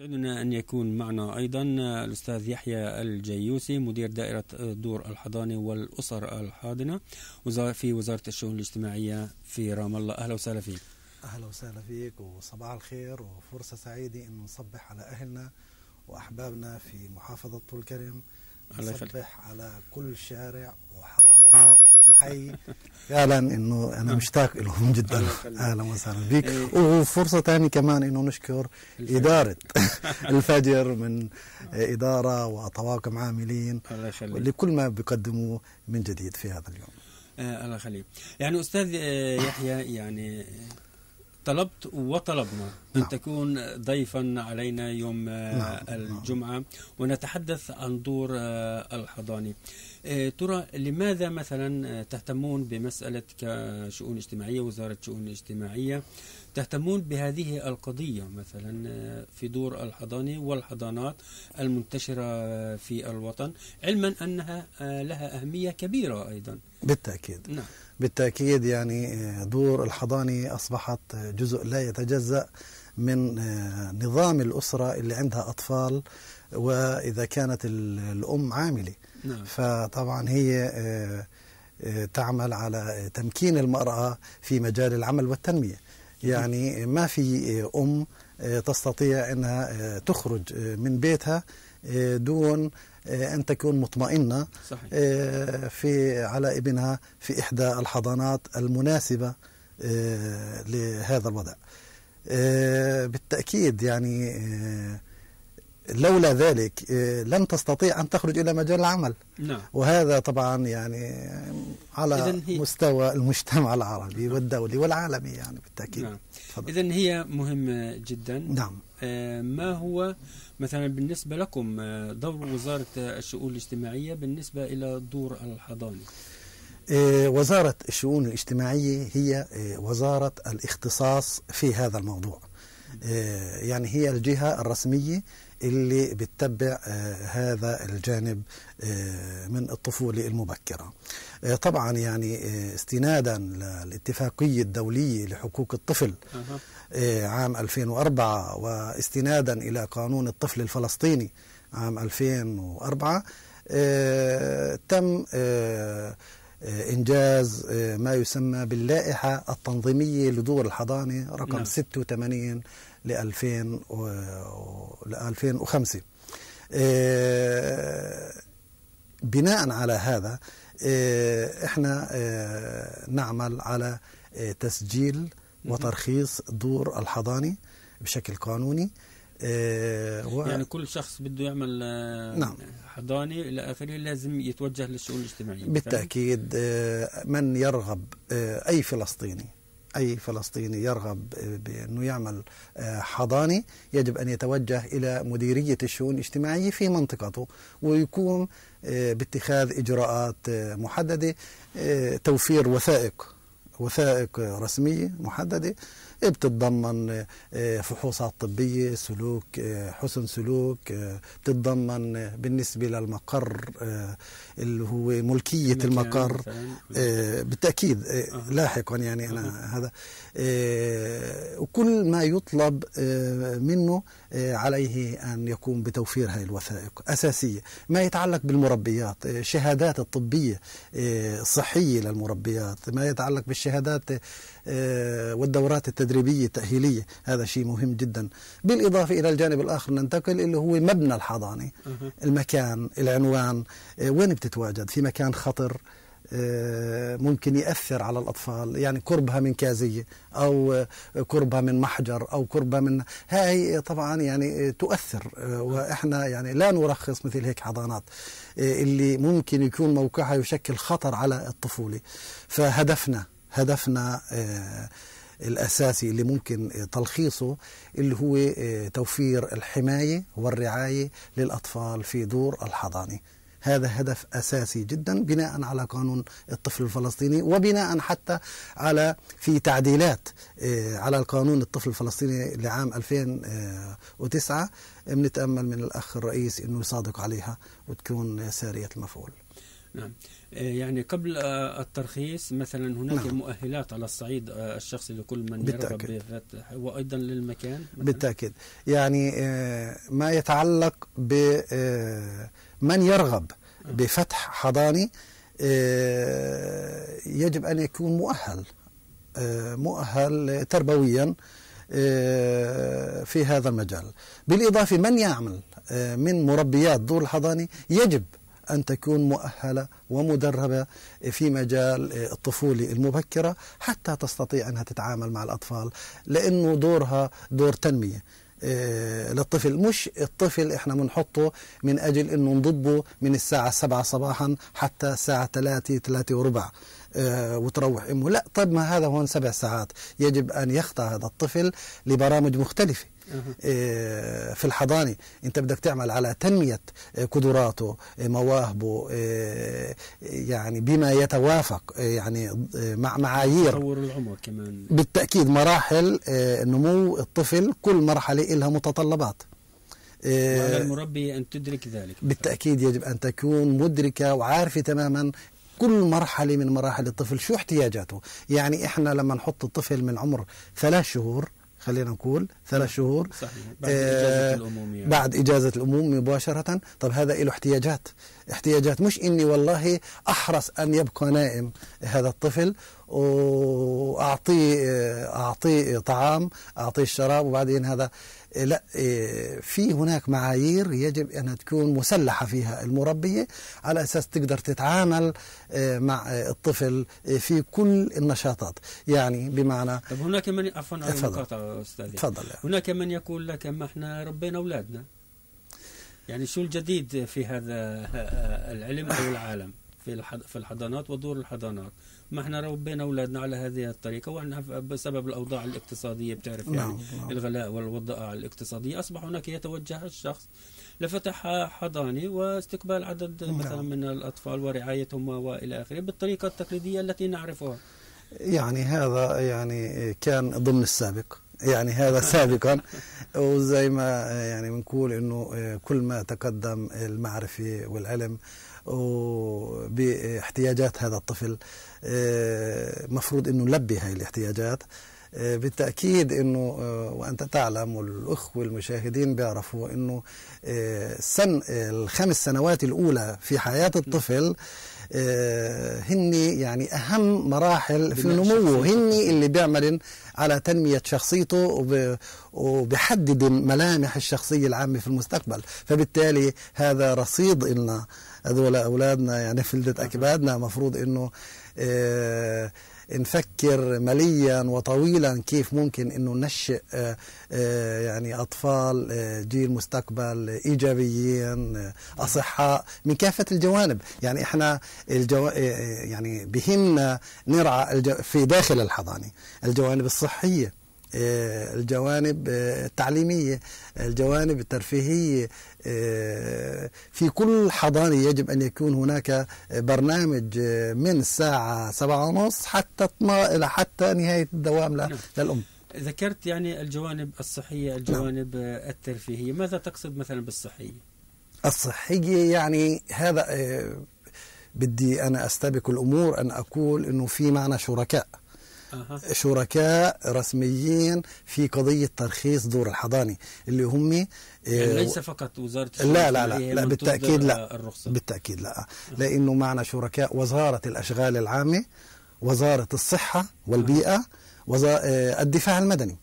يسعدنا أن يكون معنا أيضا الأستاذ يحيى الجيوسي مدير دائرة دور الحضانة والأسر الحاضنة في وزارة الشؤون الاجتماعية في رام الله أهلا وسهلا فيك أهلا وسهلا فيك وصباح الخير وفرصة سعيدة أن نصبح على أهلنا وأحبابنا في محافظة طول كرم الله يخليك على كل شارع وحاره وحي فعلا انه انا نعم. مشتاق لهم جدا اهلا وسهلا بك إيه. وفرصه ثانيه كمان انه نشكر الفجر. اداره الفجر من اداره وطواقم عاملين الله يخليك لكل ما بيقدموه من جديد في هذا اليوم آه، الله يخليك يعني استاذ آه، يحيى يعني طلبت وطلبنا أن نعم. تكون ضيفا علينا يوم آه، نعم. نعم. الجمعة ونتحدث عن دور آه، الحضاني آه، ترى لماذا مثلا تهتمون بمسألة كشؤون اجتماعية وزارة شؤون اجتماعية تهتمون بهذه القضية مثلا آه، في دور الحضانة والحضانات المنتشرة في الوطن علما أنها آه، لها أهمية كبيرة أيضا بالتأكيد نعم. بالتأكيد يعني آه، دور الحضانة أصبحت جزء لا يتجزأ من نظام الأسرة اللي عندها أطفال وإذا كانت الأم عاملة نعم. فطبعا هي تعمل على تمكين المرأة في مجال العمل والتنمية يعني ما في آه، أم آه، تستطيع أنها آه، تخرج من بيتها دون أن تكون مطمئنة صحيح. في على ابنها في إحدى الحضانات المناسبة لهذا الوضع بالتأكيد يعني لولا ذلك آه، لم تستطيع أن تخرج إلى مجال العمل نعم. وهذا طبعا يعني على مستوى المجتمع العربي نعم. والدولي والعالمي يعني بالتأكيد نعم. إذا هي مهمة جدا نعم آه، ما هو مثلا بالنسبة لكم آه، دور وزارة الشؤون الاجتماعية بالنسبة إلى الدور الحضاني وزارة الشؤون الاجتماعية هي وزارة الاختصاص في هذا الموضوع آه، يعني هي الجهة الرسمية اللي بتتبع آه، هذا الجانب آه، من الطفولة المبكرة طبعا يعني استنادا للاتفاقية الدولية لحقوق الطفل عام 2004 واستنادا إلى قانون الطفل الفلسطيني عام 2004 تم آه، إنجاز آه، ما يسمى باللائحة التنظيمية لدور الحضانة رقم نعم. 86 ل 2005 آه، بناء على هذا احنا نعمل على تسجيل وترخيص دور الحضانه بشكل قانوني آه، و... يعني كل شخص بده يعمل آه، نعم. حضانة إلى آخره لازم يتوجه للشؤون الاجتماعية بالتأكيد آه، من يرغب أي فلسطيني أي فلسطيني يرغب بأنه يعمل حضانة يجب أن يتوجه إلى مديرية الشؤون الاجتماعية في منطقته ويكون باتخاذ إجراءات محددة توفير وثائق وثائق رسمية محددة بتتضمن آه، فحوصات طبية سلوك آه، حسن سلوك آه، بتتضمن بالنسبة للمقر اللي هو ملكية المقر بالتأكيد لاحقا يعني أنا هذا وكل ما يطلب منه عليه أن يقوم بتوفير هذه الوثائق أساسية ما يتعلق بالمربيات شهادات الطبية الصحية للمربيات ما يتعلق بالشهادات آه، والدورات التدريبية التأهيلية هذا شيء مهم جدا بالإضافة إلى الجانب الآخر ننتقل اللي هو مبنى الحضانة المكان العنوان آه، وين بتتواجد في مكان خطر آه، ممكن يأثر على الأطفال يعني قربها من كازية أو قربها من محجر أو قربها من هاي طبعا يعني تؤثر وإحنا يعني لا نرخص مثل هيك حضانات اللي ممكن يكون موقعها يشكل خطر على الطفولة فهدفنا هدفنا آه، الأساسي اللي ممكن آه، تلخيصه اللي هو آه، توفير الحماية والرعاية للأطفال في دور الحضانة هذا هدف أساسي جدا بناء على قانون الطفل الفلسطيني وبناء حتى على في تعديلات على القانون الطفل الفلسطيني لعام 2009 بنتأمل من الأخ الرئيس أنه يصادق عليها وتكون سارية المفعول نعم آه، يعني قبل آه، الترخيص مثلا هناك نعم. مؤهلات على الصعيد آه، الشخصي لكل من بالتأكيد. يرغب وايضا للمكان مثلاً. بالتاكيد يعني ما يتعلق ب من يرغب بفتح حضاني يجب ان يكون مؤهل مؤهل تربويا في هذا المجال بالاضافه من يعمل من مربيات دور الحضاني يجب أن تكون مؤهلة ومدربة في مجال الطفولة المبكرة حتى تستطيع أنها تتعامل مع الأطفال لأنه دورها دور تنمية آه، للطفل مش الطفل احنا بنحطه من اجل انه نضبه من الساعة السبعة صباحا حتى الساعة ثلاثة ثلاثة وربع آه، وتروح امه لا طب ما هذا هون سبع ساعات يجب ان يخضع هذا الطفل لبرامج مختلفة إيه، في الحضانه انت بدك تعمل على تنميه إيه، قدراته إيه، مواهبه يعني بما يتوافق يعني مع معايير تطور العمر كمان بالتاكيد مراحل نمو الطفل كل مرحله لها متطلبات وعلى المربي أن تدرك ذلك بالتأكيد يجب أن تكون مدركة وعارفة تماما كل مرحلة من مراحل الطفل شو احتياجاته يعني إحنا لما نحط الطفل من عمر ثلاث شهور خلينا نقول ثلاث شهور صحيح. بعد آه إجازة الأموم يعني. بعد إجازة الأموم مباشرة طب هذا له احتياجات احتياجات مش إني والله أحرص أن يبقى نائم هذا الطفل واعطيه اعطيه طعام اعطيه الشراب وبعدين هذا لا إيه، في هناك معايير يجب انها تكون مسلحه فيها المربيه على اساس تقدر تتعامل إيه، مع الطفل إيه، في كل النشاطات يعني بمعنى طب هناك من عفوا على المقاطعه استاذ تفضل يعني. هناك من يقول لك ما احنا ربينا اولادنا يعني شو الجديد في هذا آه، آه، العلم او العالم في في الحضانات ودور الحضانات ما احنا ربينا اولادنا على هذه الطريقه وان بسبب الاوضاع الاقتصاديه بتعرف يعني نعم، نعم. الغلاء والوضع الاقتصاديه اصبح هناك يتوجه الشخص لفتح حضانه واستقبال عدد نعم. مثلا من الاطفال ورعايتهم والى اخره بالطريقه التقليديه التي نعرفها يعني هذا يعني كان ضمن السابق يعني هذا سابقا وزي ما يعني بنقول انه كل ما تقدم المعرفه والعلم باحتياجات هذا الطفل آه، مفروض أنه نلبي هاي الاحتياجات آه، بالتأكيد أنه آه، وأنت تعلم والأخوة المشاهدين بيعرفوا أنه سن الخمس سنوات الأولى في حياة الطفل هن يعني أهم مراحل في نموه هن اللي بيعمل على تنمية شخصيته وبحدد ملامح الشخصية العامة في المستقبل فبالتالي هذا رصيد إلنا هذول أولادنا يعني فلدة أكبادنا مفروض أنه آه، نفكر مليا وطويلا كيف ممكن انه ننشئ آه، آه، يعني اطفال جيل مستقبل ايجابيين اصحاء من كافه الجوانب يعني احنا الجو يعني بهمنا نرعى في داخل الحضانه الجوانب الصحيه الجوانب آه، التعليمية الجوانب الترفيهية آه، في كل حضانة يجب أن يكون هناك برنامج آه، من الساعة سبعة ونص حتى إلى حتى نهاية الدوام نعم. للأم ذكرت يعني الجوانب الصحية نعم. الجوانب الترفيهية ماذا تقصد مثلا بالصحية؟ الصحية يعني هذا بدي أنا أستبق الأمور أن أقول أنه في معنا شركاء شركاء رسميين في قضيه ترخيص دور الحضاني اللي هم آه، يعني ليس فقط وزاره لا لا لا, لا بالتاكيد لا الرخصة. بالتاكيد لا لانه معنا شركاء وزاره الاشغال العامه وزاره الصحه والبيئه وزارة آه، الدفاع المدني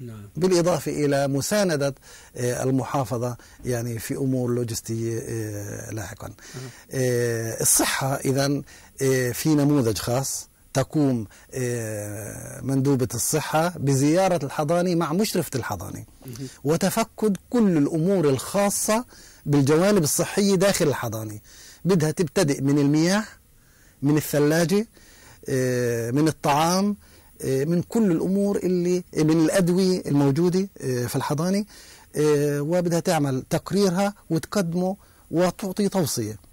نعم. بالإضافة إلى مساندة آه، المحافظة يعني في أمور لوجستية لاحقا الصحة إذا في نموذج خاص تقوم آه، مندوبة الصحة بزيارة الحضانة مع مشرفة الحضانة وتفقد كل الأمور الخاصة بالجوانب الصحية داخل الحضانة بدها تبتدئ من المياه من الثلاجة آه، من الطعام آه، من كل الأمور اللي من الأدوية الموجودة في الحضانة وبدها تعمل تقريرها وتقدمه وتعطي توصية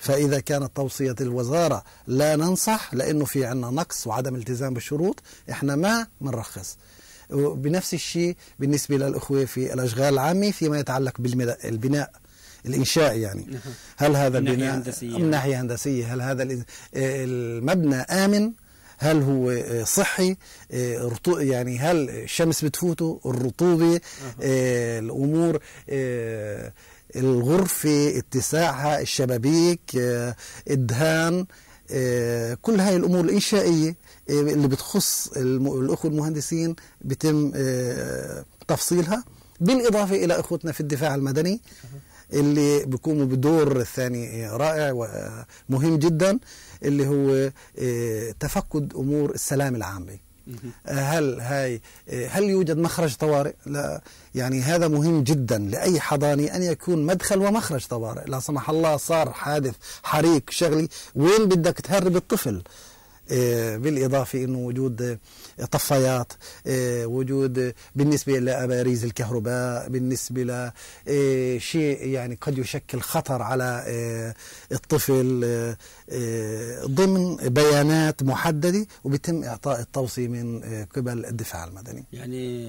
فإذا كانت توصية الوزارة لا ننصح لأنه في عنا نقص وعدم التزام بالشروط إحنا ما بنرخص بنفس الشيء بالنسبة للأخوة في الأشغال العامة فيما يتعلق بالبناء الإنشاء يعني نعم. هل هذا من ناحية هندسية من ناحية هندسية هل هذا المبنى آمن هل هو صحي يعني هل الشمس بتفوته الرطوبة آه، الأمور آه، الغرفة اتساعها الشبابيك الدهان آه، آه، كل هاي الأمور الإنشائية آه، اللي بتخص الأخوة المهندسين بتم تفصيلها بالإضافة إلى أخوتنا في الدفاع المدني اللي بيقوموا بدور ثاني رائع ومهم جدا اللي هو تفقد أمور السلام العامة آه، هل هاي آه، هل يوجد مخرج طوارئ؟ لا يعني هذا مهم جدا لاي حضاني ان يكون مدخل ومخرج طوارئ، لا سمح الله صار حادث حريق شغلي وين بدك تهرب الطفل؟ آه، بالإضافة أنه وجود آه، طفايات آه، وجود بالنسبة لأباريز الكهرباء بالنسبة لشيء يعني قد يشكل خطر على الطفل ضمن بيانات محددة وبيتم إعطاء التوصية من قبل الدفاع المدني يعني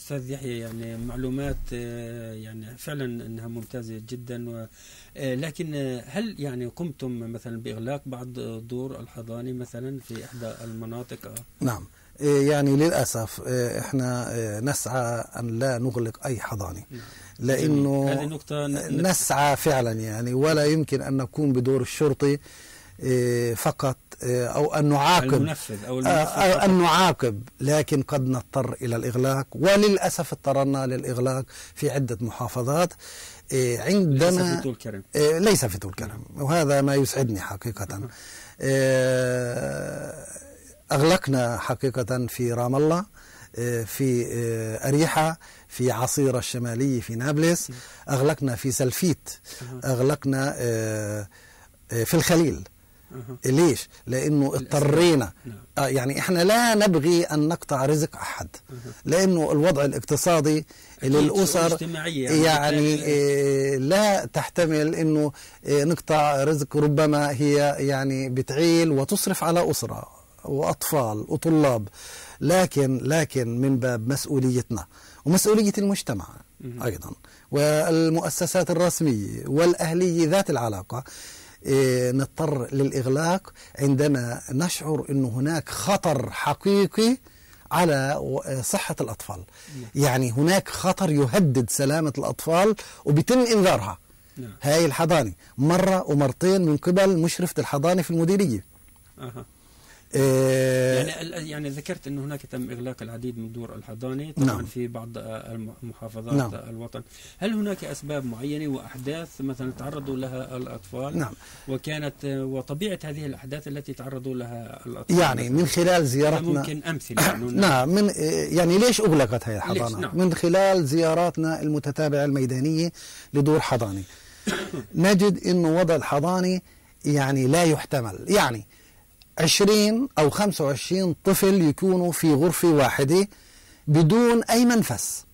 أستاذ يحيى يعني معلومات يعني فعلا أنها ممتازة جدا لكن هل يعني قمتم مثلا بإغلاق بعض دور الحضانة مثلا في إحدى المناطق نعم إيه، يعني للأسف إيه، احنا إيه، نسعى أن لا نغلق أي حضانة نعم. لأنه نسعى فعلا يعني ولا يمكن أن نكون بدور الشرطي فقط أو أن نعاقب المنفذ أو آه، المنفذ أن نعاقب لكن قد نضطر إلى الإغلاق وللأسف اضطررنا للإغلاق في عدة محافظات عندما إيه، ليس في طول إيه ليس في طول كرم وهذا ما يسعدني حقيقة نعم. إيه، أغلقنا حقيقة في رام الله إيه، في أريحة في عصيرة الشمالي في نابلس نعم. أغلقنا في سلفيت أغلقنا في الخليل ليش؟ لانه اضطرينا نعم. آه يعني احنا لا نبغي ان نقطع رزق احد لانه الوضع الاقتصادي للاسر يعني, يعني إيه لا تحتمل انه إيه نقطع رزق ربما هي يعني بتعيل وتصرف على اسره واطفال وطلاب لكن لكن من باب مسؤوليتنا ومسؤوليه المجتمع ايضا والمؤسسات الرسميه والاهليه ذات العلاقه إيه، نضطر للإغلاق عندما نشعر أن هناك خطر حقيقي على إيه، صحة الأطفال نعم. يعني هناك خطر يهدد سلامة الأطفال وبيتم إنذارها نعم. هاي الحضانة مرة ومرتين من قبل مشرفة الحضانة في المديرية إيه. يعني يعني ذكرت انه هناك تم اغلاق العديد من دور الحضانه طبعا نعم. في بعض المحافظات نعم. الوطن، هل هناك اسباب معينه واحداث مثلا تعرضوا لها الاطفال؟ نعم وكانت وطبيعه هذه الاحداث التي تعرضوا لها الاطفال يعني من خلال زيارتنا ممكن امثله نعم من يعني ليش اغلقت هذه الحضانه؟ نعم. من خلال زياراتنا المتتابعه الميدانيه لدور حضانه نجد انه وضع الحضانه يعني لا يحتمل، يعني 20 أو 25 طفل يكونوا في غرفة واحدة بدون أي منفس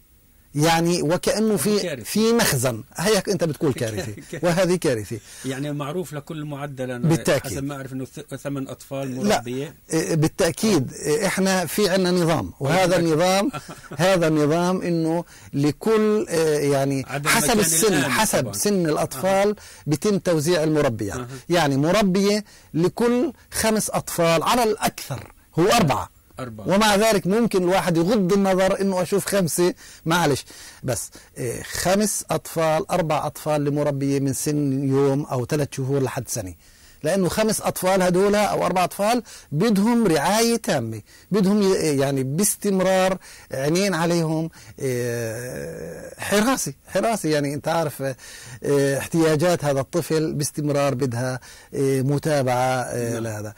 يعني وكانه في كارثي. في مخزن هيك انت بتقول كارثي وهذه كارثه يعني معروف لكل معدل أنا بالتاكيد حسب ما اعرف انه ثمان اطفال مربيه لا إيه، بالتاكيد آه. إيه، احنا في عندنا نظام إيه، وهذا النظام هذا النظام انه لكل يعني حسب السن حسب طبعا. سن الاطفال آه. بتم توزيع المربيات يعني مربيه لكل خمس اطفال على الاكثر هو اربعه أربعة. ومع ذلك ممكن الواحد يغض النظر انه اشوف خمسه معلش بس إيه، خمس اطفال اربع اطفال لمربيه من سن يوم او ثلاث شهور لحد سنه لانه خمس اطفال هدول او اربع اطفال بدهم رعايه تامه بدهم يعني باستمرار عينين عليهم آه، حراسه حراسه يعني انت عارف آه، احتياجات هذا الطفل باستمرار بدها آه، متابعه نعم. لهذا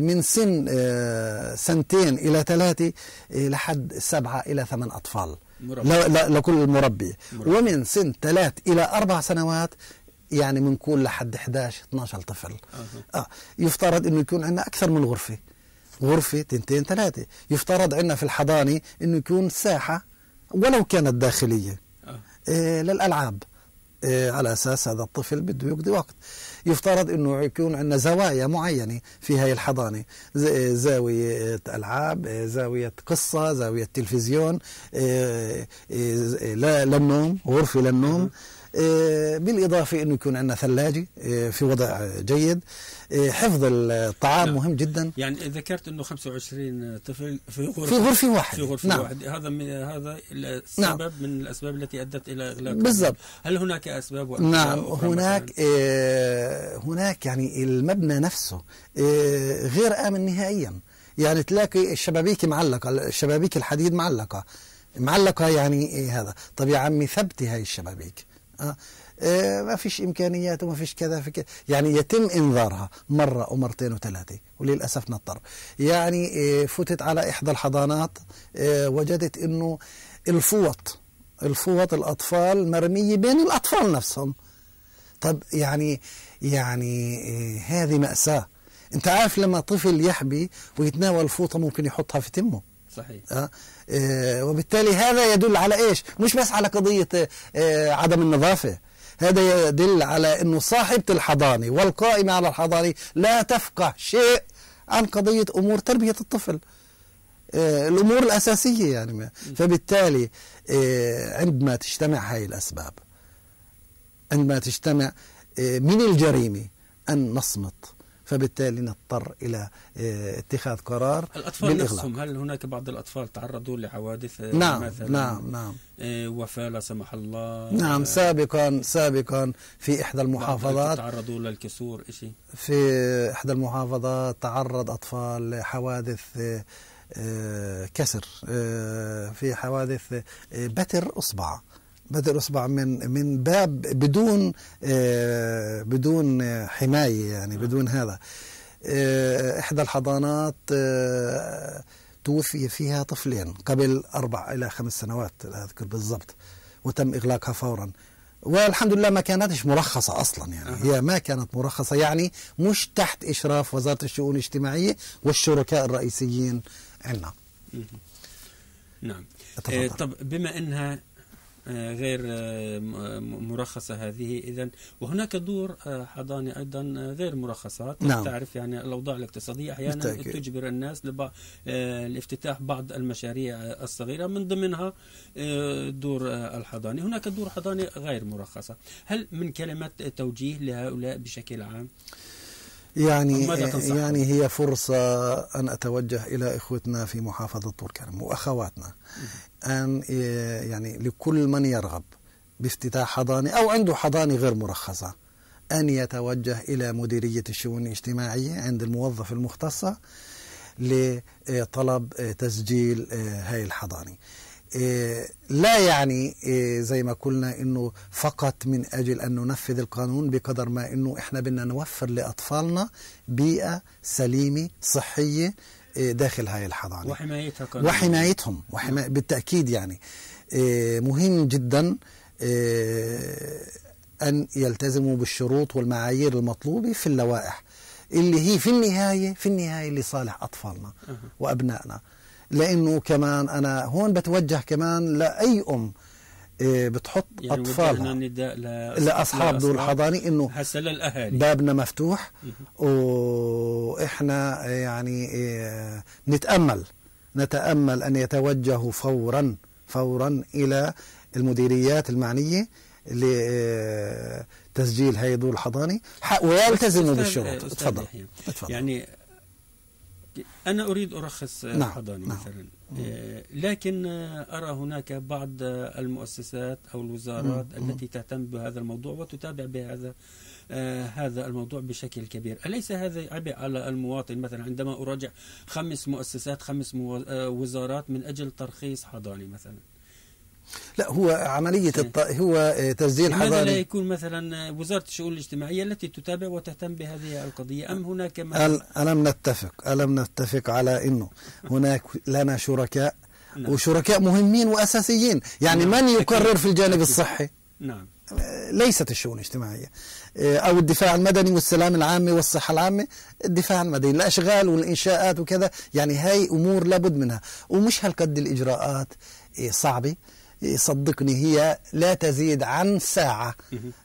من سن سنتين الى ثلاثه لحد سبعه الى ثمان اطفال مربي. لكل مربي. مربي ومن سن ثلاث إلى أربع سنوات يعني من كل لحد 11 12 طفل آه. يفترض انه يكون عندنا اكثر من غرفه غرفه تنتين ثلاثه يفترض عندنا في الحضانه انه يكون ساحه ولو كانت داخليه آه. آه للالعاب آه، على اساس هذا الطفل بده يقضي وقت يفترض انه يكون عندنا زوايا معينه في هاي الحضانه آه، زاويه العاب آه، زاويه قصه زاويه تلفزيون لا للنوم غرفه للنوم آه. آه، بالإضافة أنه يكون عندنا ثلاجة آه، في وضع جيد آه، حفظ الطعام نعم. مهم جدا يعني ذكرت أنه 25 طفل في غرفة, في غرفة واحدة في غرفة نعم. واحدة هذا من هذا نعم. السبب نعم. من الأسباب التي أدت إلى إغلاق بالضبط هل هناك أسباب نعم هناك آه هناك يعني المبنى نفسه آه غير آمن نهائيا يعني تلاقي الشبابيك معلقة الشبابيك الحديد معلقة معلقة يعني إيه هذا طب يا عمي ثبتي هاي الشبابيك آه. آه ما فيش امكانيات وما فيش كذا في كذا يعني يتم انذارها مره ومرتين وثلاثه وللاسف نضطر يعني آه فتت على احدى الحضانات آه وجدت انه الفوط الفوط الاطفال مرميه بين الاطفال نفسهم طب يعني يعني آه هذه ماساه انت عارف لما طفل يحبي ويتناول فوطه ممكن يحطها في تمه صحيح أه؟ آه وبالتالي هذا يدل على ايش مش بس على قضيه آه عدم النظافه هذا يدل على انه صاحبه الحضانه والقائمه على الحضانه لا تفقه شيء عن قضيه امور تربيه الطفل آه الامور الاساسيه يعني فبالتالي آه عندما تجتمع هاي الاسباب عندما تجتمع آه من الجريمه ان نصمت فبالتالي نضطر إلى آه، اتخاذ قرار الأطفال بالإغلاق. نفسهم هل هناك بعض الأطفال تعرضوا لحوادث آه، نعم مثلا نعم نعم آه، وفاة لا سمح الله نعم سابقا سابقا في إحدى المحافظات تعرضوا للكسور شيء في إحدى المحافظات تعرض أطفال لحوادث كسر في حوادث بتر أصبع بدل الأصبع من من باب بدون آه، بدون حماية يعني نعم. بدون هذا آه، إحدى الحضانات آه، توفي فيها طفلين قبل أربع إلى خمس سنوات لا أذكر بالضبط وتم إغلاقها فورا والحمد لله ما كانتش مرخصة أصلا يعني أه. هي ما كانت مرخصة يعني مش تحت إشراف وزارة الشؤون الاجتماعية والشركاء الرئيسيين عندنا نعم طب بما أنها آه، غير آه، آه، مرخصة هذه إذا وهناك دور حضانة أيضا غير مرخصات نعم. تعرف يعني الأوضاع الاقتصادية أحيانا تجبر الناس لافتتاح بعض المشاريع الصغيرة من ضمنها دور الحضانة هناك دور حضانة غير مرخصة هل من كلمة توجيه لهؤلاء بشكل عام؟ يعني يعني هي فرصة أن أتوجه إلى إخوتنا في محافظة طول كرم وأخواتنا أن يعني لكل من يرغب بافتتاح حضانة أو عنده حضانة غير مرخصة أن يتوجه إلى مديرية الشؤون الاجتماعية عند الموظف المختصة لطلب تسجيل هذه آه، الحضانة إيه، لا يعني إيه، زي ما قلنا انه فقط من اجل ان ننفذ القانون بقدر ما انه احنا بدنا نوفر لاطفالنا بيئه سليمه صحيه إيه، داخل هاي الحضانه وحمايتها كمان. وحمايتهم وحما... بالتاكيد يعني مهم جدا ان يلتزموا بالشروط والمعايير المطلوبه في اللوائح اللي هي في النهايه في النهايه لصالح اطفالنا وابنائنا لانه كمان انا هون بتوجه كمان لاي ام إيه، بتحط يعني اطفالها نداء لاصحاب ذو الحضانه انه هسه للاهالي بابنا مفتوح واحنا إيه، يعني إيه، نتامل نتامل ان يتوجهوا فورا فورا الى المديريات المعنيه لتسجيل هاي ذو الحضانه ويلتزموا بالشروط تفضل يعني أنا أريد أرخص نعم. حضاني نعم. مثلا مم. آه، لكن أرى هناك بعض المؤسسات أو الوزارات مم. التي تهتم بهذا الموضوع وتتابع بهذا آه هذا الموضوع بشكل كبير أليس هذا عبء على المواطن مثلا عندما أراجع خمس مؤسسات خمس آه، وزارات من أجل ترخيص حضاني مثلا لا هو عملية طيب. الط... هو آه، تسجيل حضاري لا يكون مثلا آه، وزارة الشؤون الاجتماعية التي تتابع وتهتم بهذه القضية أم هناك أل... ألم نتفق ألم نتفق على أنه هناك لنا شركاء نعم. وشركاء مهمين وأساسيين يعني نعم. من يقرر في الجانب الصحي نعم ليست الشؤون الاجتماعية آه، أو الدفاع المدني والسلام العام والصحة العامة الدفاع المدني الأشغال والإنشاءات وكذا يعني هاي أمور لابد منها ومش هالقد الإجراءات صعبة صدقني هي لا تزيد عن ساعة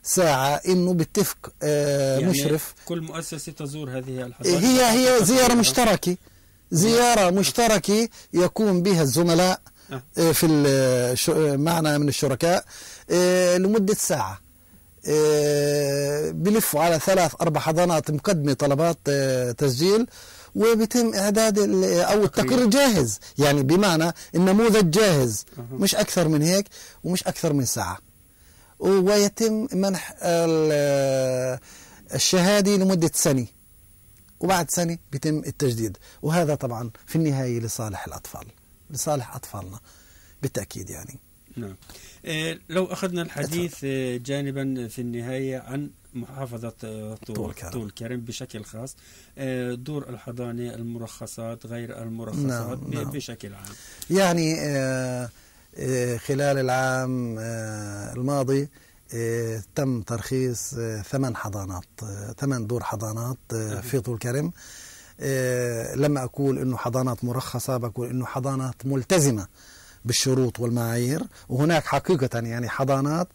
ساعة إنه مشرف آه، يعني مشرف كل مؤسسة تزور هذه الحضارة هي هي زيارة مشتركة نعم. زيارة مشتركة يقوم بها الزملاء نعم. آه، في آه، معنا من الشركاء لمدة ساعة بلفوا على ثلاث أربع حضانات مقدمة طلبات تسجيل وبيتم اعداد او التقرير جاهز يعني بمعنى النموذج جاهز مش اكثر من هيك ومش اكثر من ساعه ويتم منح الشهاده لمده سنه وبعد سنه بيتم التجديد وهذا طبعا في النهايه لصالح الاطفال لصالح اطفالنا بالتاكيد يعني نعم إيه، لو اخذنا الحديث إيه، جانبا في النهايه عن محافظة آه، طول, طول, كرم. طول كرم بشكل خاص آه، دور الحضانة المرخصات غير المرخصات نعم. نعم. بشكل عام يعني آه، خلال العام الماضي تم ترخيص ثمان حضانات ثمان دور حضانات في طول كرم لما أقول أنه حضانات مرخصة بقول أنه حضانات ملتزمة بالشروط والمعايير وهناك حقيقة يعني حضانات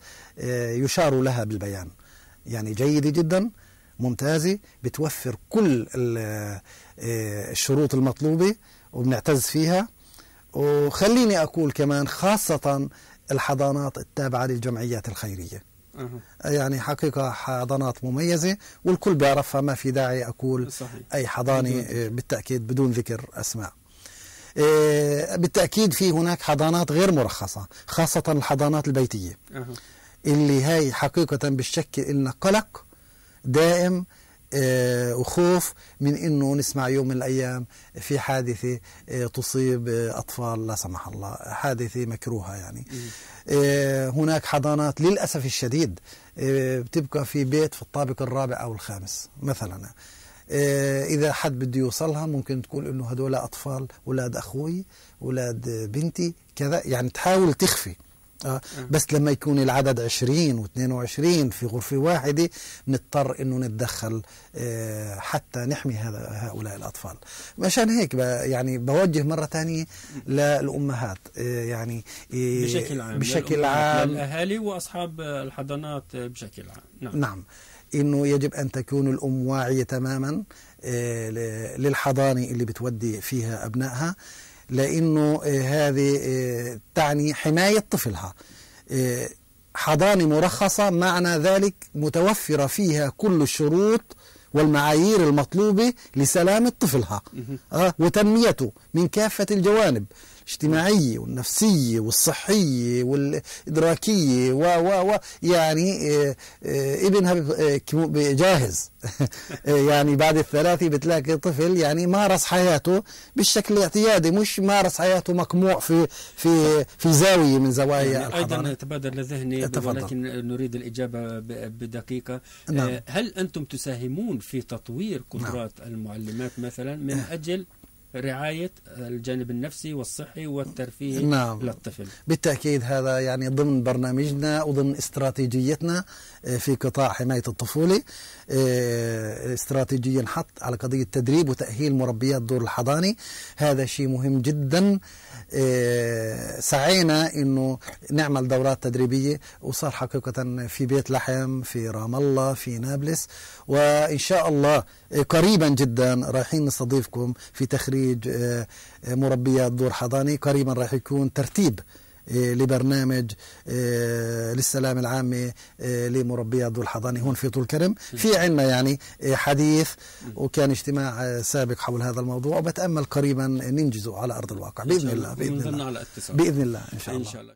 يشار لها بالبيان يعني جيدة جدا ممتازة بتوفر كل آه، الشروط المطلوبة وبنعتز فيها وخليني أقول كمان خاصة الحضانات التابعة للجمعيات الخيرية أه. يعني حقيقة حضانات مميزة والكل بيعرفها ما في داعي أقول صحيح. أي حضانة آه، بالتأكيد بدون ذكر أسماء آه، بالتأكيد في هناك حضانات غير مرخصة خاصة الحضانات البيتية أه. اللي هاي حقيقة بتشكل إن قلق دائم آه، وخوف من انه نسمع يوم من الايام في حادثه آه، تصيب آه، اطفال لا سمح الله حادثه مكروهه يعني هناك حضانات للاسف الشديد بتبقى في بيت في الطابق الرابع او الخامس مثلا اذا حد بده يوصلها ممكن تقول انه هدول اطفال اولاد اخوي اولاد بنتي كذا يعني تحاول تخفي آه. بس لما يكون العدد 20 و22 في غرفة واحدة نضطر أنه نتدخل آه، حتى نحمي هذا هؤلاء الأطفال مشان هيك يعني بوجه مرة ثانية للأمهات آه، يعني آه، بشكل عام بشكل عام الأهالي وأصحاب الحضانات بشكل عام نعم, نعم. انه يجب ان تكون الام واعيه تماما للحضانه اللي بتودي فيها ابنائها لأنه آه، هذه آه، تعني حماية طفلها آه، حضانة مرخصة معنى ذلك متوفرة فيها كل الشروط والمعايير المطلوبة لسلامة طفلها وتنميته من كافة الجوانب الاجتماعية والنفسية والصحية والإدراكية و و و يعني آه، آه، ابنها آه، جاهز يعني بعد الثلاثة بتلاقي طفل يعني مارس حياته بالشكل الاعتيادي مش مارس حياته مقموع في في في زاوية من زوايا يعني أيضا تبادر لذهني ولكن نريد الإجابة بدقيقة نعم. هل أنتم تساهمون في تطوير قدرات نعم. المعلمات مثلا من نعم. أجل رعاية الجانب النفسي والصحي والترفيه نعم. للطفل بالتأكيد هذا يعني ضمن برنامجنا وضمن استراتيجيتنا آه، في قطاع حماية الطفولة آه، استراتيجيا حط على قضية تدريب وتأهيل مربيات دور الحضاني هذا شيء مهم جداً آه، سعينا انه نعمل دورات تدريبيه وصار حقيقه في بيت لحم في رام الله في نابلس وان شاء الله آه، قريبا جدا رايحين نستضيفكم في تخريج آه، مربيات دور حضاني قريبا راح يكون ترتيب إيه، لبرنامج إيه، للسلامة العامة إيه، لمربية ذو الحضانة هون في طول كرم في عنا يعني حديث وكان اجتماع سابق حول هذا الموضوع وبتأمل قريبا ننجزه على أرض الواقع بإذن الله بإذن الله بإذن الله إن شاء الله